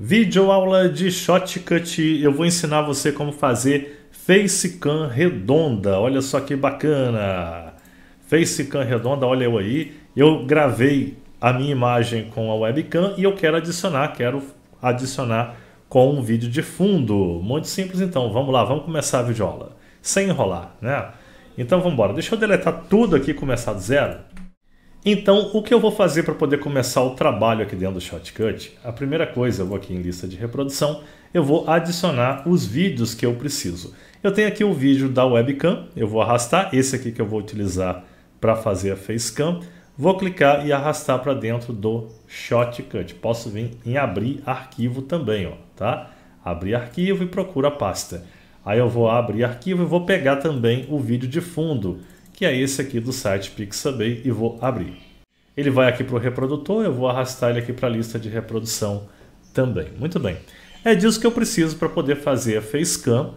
Vídeo aula de shortcut, eu vou ensinar você como fazer facecam redonda. Olha só que bacana! Facecam redonda, olha eu aí. Eu gravei a minha imagem com a webcam e eu quero adicionar, quero adicionar com um vídeo de fundo. Muito simples então, vamos lá, vamos começar a videoaula. Sem enrolar, né? Então vamos embora. Deixa eu deletar tudo aqui e começar do zero. Então, o que eu vou fazer para poder começar o trabalho aqui dentro do Shotcut? A primeira coisa, eu vou aqui em lista de reprodução, eu vou adicionar os vídeos que eu preciso. Eu tenho aqui o vídeo da webcam, eu vou arrastar esse aqui que eu vou utilizar para fazer a facecam. Vou clicar e arrastar para dentro do Shotcut. Posso vir em abrir arquivo também, ó, tá? Abrir arquivo e procura a pasta. Aí eu vou abrir arquivo e vou pegar também o vídeo de fundo que é esse aqui do site Pixabay e vou abrir. Ele vai aqui para o reprodutor, eu vou arrastar ele aqui para a lista de reprodução também. Muito bem. É disso que eu preciso para poder fazer a facecam.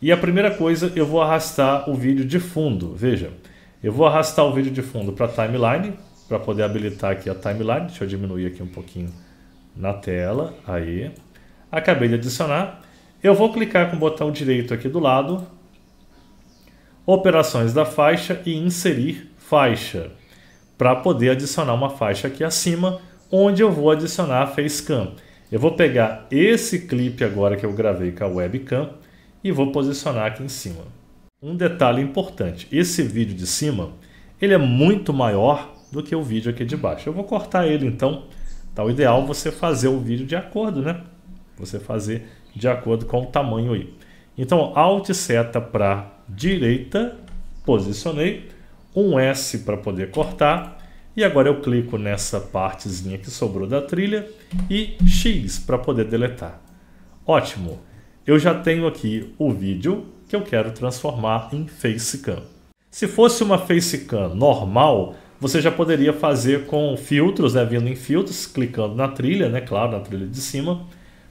E a primeira coisa, eu vou arrastar o vídeo de fundo. Veja, eu vou arrastar o vídeo de fundo para a timeline, para poder habilitar aqui a timeline. Deixa eu diminuir aqui um pouquinho na tela. Aí. Acabei de adicionar. Eu vou clicar com o botão direito aqui do lado operações da faixa e inserir faixa, para poder adicionar uma faixa aqui acima, onde eu vou adicionar a facecam. Eu vou pegar esse clipe agora que eu gravei com a webcam e vou posicionar aqui em cima. Um detalhe importante, esse vídeo de cima, ele é muito maior do que o vídeo aqui de baixo. Eu vou cortar ele então, tá? o ideal é você fazer o vídeo de acordo, né? Você fazer de acordo com o tamanho aí. Então, Alt seta para direita, posicionei, um S para poder cortar, e agora eu clico nessa partezinha que sobrou da trilha e X para poder deletar. Ótimo! Eu já tenho aqui o vídeo que eu quero transformar em Facecam. Se fosse uma Facecam normal, você já poderia fazer com filtros, né, vindo em filtros, clicando na trilha, né, claro, na trilha de cima.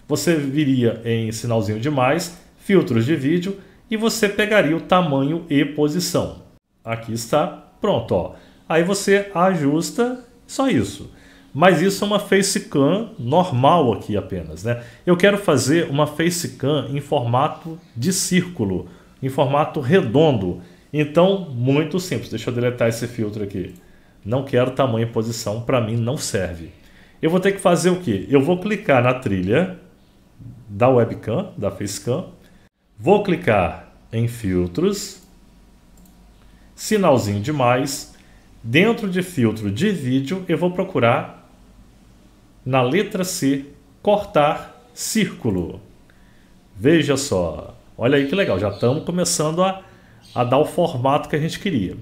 Você viria em sinalzinho de mais, filtros de vídeo, e você pegaria o tamanho e posição. Aqui está, pronto. Ó. Aí você ajusta, só isso. Mas isso é uma facecam normal aqui apenas. Né? Eu quero fazer uma facecam em formato de círculo, em formato redondo. Então, muito simples. Deixa eu deletar esse filtro aqui. Não quero tamanho e posição, para mim não serve. Eu vou ter que fazer o quê? Eu vou clicar na trilha da webcam, da facecam, vou clicar em filtros, sinalzinho de mais, dentro de filtro de vídeo, eu vou procurar na letra C, cortar círculo. Veja só, olha aí que legal, já estamos começando a, a dar o formato que a gente queria.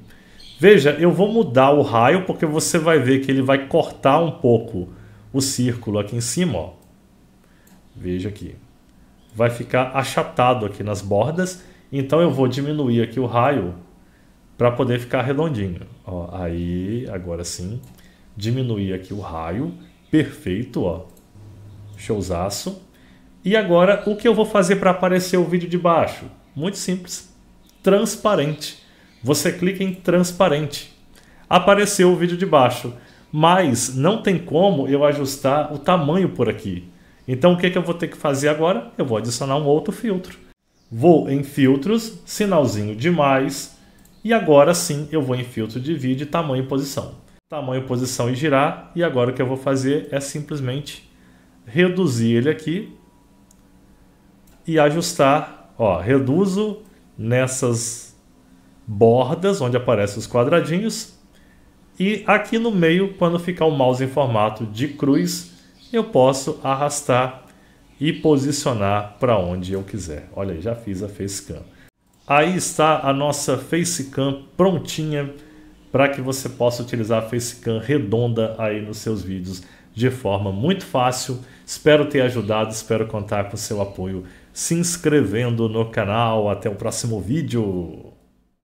Veja, eu vou mudar o raio porque você vai ver que ele vai cortar um pouco o círculo aqui em cima, ó. Veja aqui. Vai ficar achatado aqui nas bordas então eu vou diminuir aqui o raio para poder ficar redondinho. Ó, aí, agora sim, diminuir aqui o raio, perfeito, ó. Showzaço. E agora, o que eu vou fazer para aparecer o vídeo de baixo? Muito simples, transparente. Você clica em transparente. Apareceu o vídeo de baixo, mas não tem como eu ajustar o tamanho por aqui. Então, o que, que eu vou ter que fazer agora? Eu vou adicionar um outro filtro. Vou em filtros, sinalzinho de mais, e agora sim eu vou em filtro de vídeo, tamanho e posição. Tamanho, posição e girar, e agora o que eu vou fazer é simplesmente reduzir ele aqui e ajustar, ó, reduzo nessas bordas onde aparecem os quadradinhos e aqui no meio, quando ficar o mouse em formato de cruz, eu posso arrastar e posicionar para onde eu quiser. Olha, já fiz a Facecam. Aí está a nossa Facecam prontinha para que você possa utilizar a Facecam redonda aí nos seus vídeos de forma muito fácil. Espero ter ajudado, espero contar com seu apoio se inscrevendo no canal. Até o próximo vídeo.